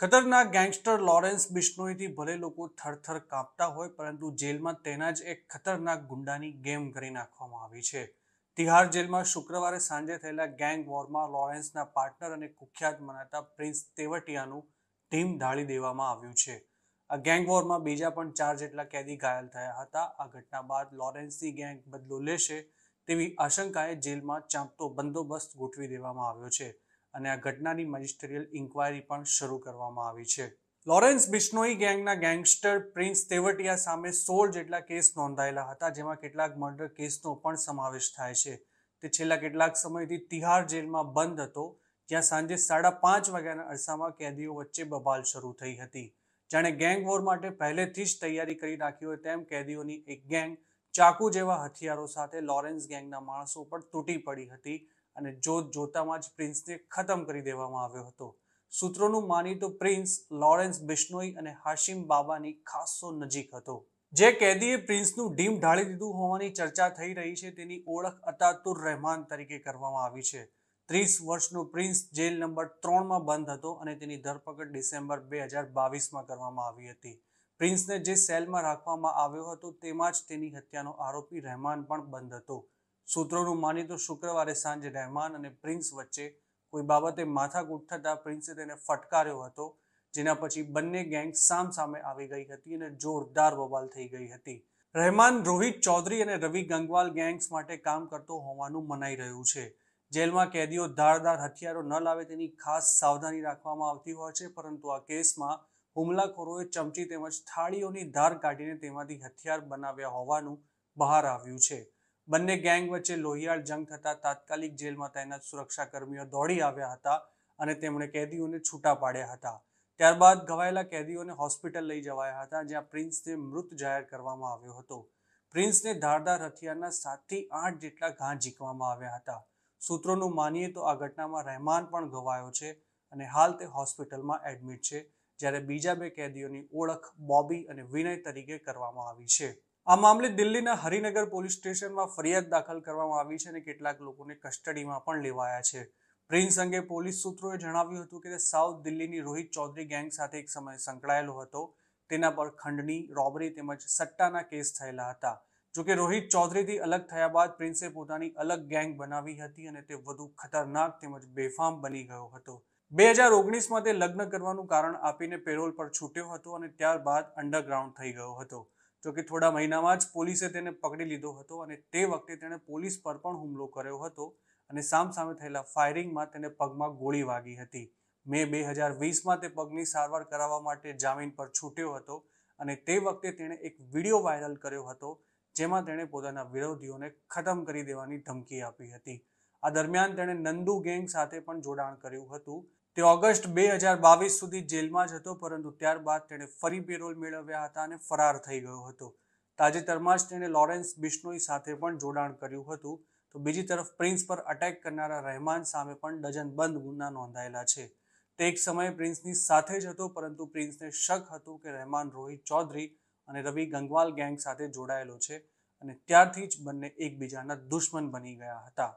ખતરનાક gangster Lawrence બિશ્નોઈથી ભલે લોકો થરથર કાપતા હોય પરંતુ જેલમાં તેના જ એક ખતરનાક ગુંડાની ગેમ કરી નાખવામાં આવી છે તિહાર જેલમાં શુક્રવારે સાંજે થયેલા ગેંગ વોરમાં લોરેન્સના પાર્ટનર અને કુખ્યાત મનાતા પ્રિન્સ તેવટિયાનું ટીમ ઢાળી દેવામાં આવ્યું છે આ ગેંગ વોરમાં બીજા પણ ચાર જેટલા કેદી ઘાયલ થયા હતા આ ઘટના બાદ લોરેન્સની ગેંગ બદલો લેશે તેવી આશંકાએ જેલમાં ચાંપતો બંદોબસ્ત ગોઠવી દેવામાં આવ્યો છે અને આ ઘટનાની મેજિસ્ટરિયલ ઇન્ક્વાયરી પણ શરૂ કરવામાં આવી છે લોરેન્સ બિશ્નોઈ ગેંગના ગેંગસ્ટર પ્રિન્સ તેવટિયા સામે સોળ જેટલા કેસ નોંધાયેલા હતા જેમાં કેટલાક મર્ડર કેસનો પણ સમાવેશ થાય છે તે છેલ્લા કેટલાક સમયથી તિહાર જેલમાં બંધ હતો જ્યાં સાંજે સાડા પાંચ વાગ્યાના અરસામાં કેદીઓ વચ્ચે બબાલ શરૂ થઈ હતી જાણે ગેંગ વોર માટે પહેલેથી જ તૈયારી કરી રાખી હોય તેમ કેદીઓની એક ગેંગ ચાકુ જેવા હથિયારો સાથે લોરેન્સ ગેંગના માણસો પર તૂટી પડી હતી અને જોત જોતામાં જ પ્રિન્સને ખતમ કરી દેવામાં આવ્યો હતો સૂત્રોનું માની તો પ્રિન્સ લોરેન્સ બિશ્નોઈ અને હાશિમ બાબાની ખાસો નજીક હતો જે કેદીએ પ્રિન્સનું ડીમ ઢાળી દીધું હોવાની ચર્ચા થઈ રહી છે તેની ઓળખ અતાતુર રહેમાન તરીકે કરવામાં આવી છે ત્રીસ વર્ષનો પ્રિન્સ જેલ નંબર ત્રણમાં બંધ હતો અને તેની ધરપકડ ડિસેમ્બર બે હજાર બાવીસમાં કરવામાં આવી હતી પ્રિન્સને જે સેલમાં રાખવામાં આવ્યો હતો તેમાં જ તેની હત્યાનો આરોપી રહેમાન પણ બંધ હતો સૂત્રોનું માની તો શુક્રવારે સાંજે રહેમાન અને પ્રિન્સ વચ્ચે કોઈ બાબતે માથાકૂટ થતાં પ્રિન્સે તેને ફટકાર્યો હતો જેના પછી બંને ગેંગ સામે આવી ગઈ હતી અને જોરદાર બબાલ થઈ ગઈ હતી રહેમાન રોહિત ચૌધરી અને રવિ ગંગવાલ ગેંગ્સ માટે કામ કરતો હોવાનું મનાઈ રહ્યું છે જેલમાં કેદીઓ ધારદાર હથિયારો ન લાવે તેની ખાસ સાવધાની રાખવામાં આવતી હોય છે પરંતુ આ કેસમાં હુમલાખોરોએ ચમચી તેમજ થાળીઓની ધાર કાઢીને તેમાંથી હથિયાર બનાવ્યા હોવાનું બહાર આવ્યું છે બંને ગેંગ વચ્ચે લોહિયાળ જંગ થતા તાત્કાલિક જેલમાં તૈનાત સુરક્ષાકર્મીઓ દોડી આવ્યા હતા અને તેમણે કેદીઓને છૂટા પાડ્યા હતા ત્યારબાદ ઘવાયેલા કેદીઓને હોસ્પિટલ લઈ જવાયા હતા જ્યાં પ્રિન્સને મૃત જાહેર કરવામાં આવ્યો હતો પ્રિન્સને ધારદાર હથિયારના સાતથી આઠ જેટલા ઘા ઝીકવામાં આવ્યા હતા સૂત્રોનું માનીએ તો આ ઘટનામાં રહેમાન પણ ઘવાયો છે અને હાલ તે હોસ્પિટલમાં એડમિટ છે જ્યારે બીજા બે કેદીઓની ઓળખ બોબી અને વિનય તરીકે કરવામાં આવી છે આ મામલે દિલ્હીના હરિનગર પોલીસ સ્ટેશનમાં ફરિયાદ દાખલ કરવામાં આવી છે અને કેટલાક લોકોને કસ્ટડીમાં પણ લેવાયા છે પ્રિન્સ અંગે પોલીસ સૂત્રોએ જણાવ્યું હતું કે તે સાઉથ દિલ્હીની રોહિત ચૌધરી ગેંગ સાથે એક સમય સંકળાયેલો હતો તેના પર ખંડની રોબરી તેમજ સટ્ટાના કેસ થયેલા હતા જોકે રોહિત ચૌધરીથી અલગ થયા બાદ પ્રિન્સે પોતાની અલગ ગેંગ બનાવી હતી અને તે વધુ ખતરનાક તેમજ બેફામ બની ગયો હતો બે હજાર ઓગણીસમાં તે લગ્ન કરવાનું કારણ આપીને પેરોલ પર છૂટ્યો હતો અને ત્યારબાદ અંડરગ્રાઉન્ડ થઈ ગયો હતો જોકે થોડા મહિનામાં જ પોલીસે તેને પકડી લીધો હતો અને તે વખતે તેણે પોલીસ પર પણ હુમલો કર્યો હતો અને સામ સામે થયેલા ફાયરિંગમાં તેને પગમાં ગોળી વાગી હતી મે બે હજાર વીસમાં તે પગની સારવાર કરાવવા માટે જામીન પર છૂટ્યો હતો અને તે વખતે તેણે એક વિડીયો વાયરલ કર્યો હતો જેમાં તેણે પોતાના વિરોધીઓને ખતમ કરી દેવાની ધમકી આપી હતી આ દરમિયાન તેણે નંદુ ગેંગ સાથે પણ જોડાણ કર્યું હતું તે ઓગસ્ટ બે હજાર બાવીસ સુધી જેલમાં જ હતો પરંતુ ત્યારબાદ તેણે ફરી પેરોલ મેળવ્યા હતા અને ફરાર થઈ ગયો હતો તાજેતરમાં જ તેણે લોરેન્સ બિશ્નોઈ સાથે પણ જોડાણ કર્યું હતું તો બીજી તરફ પ્રિન્સ પર અટેક કરનારા રહેમાન સામે પણ ડઝન બંધ ગુના નોંધાયેલા છે તે એક સમયે પ્રિન્સની સાથે જ હતો પરંતુ પ્રિન્સને શક હતું કે રહેમાન રોહિત ચૌધરી અને રવિ ગંગવાલ ગેંગ સાથે જોડાયેલો છે અને ત્યારથી જ બંને એકબીજાના દુશ્મન બની ગયા હતા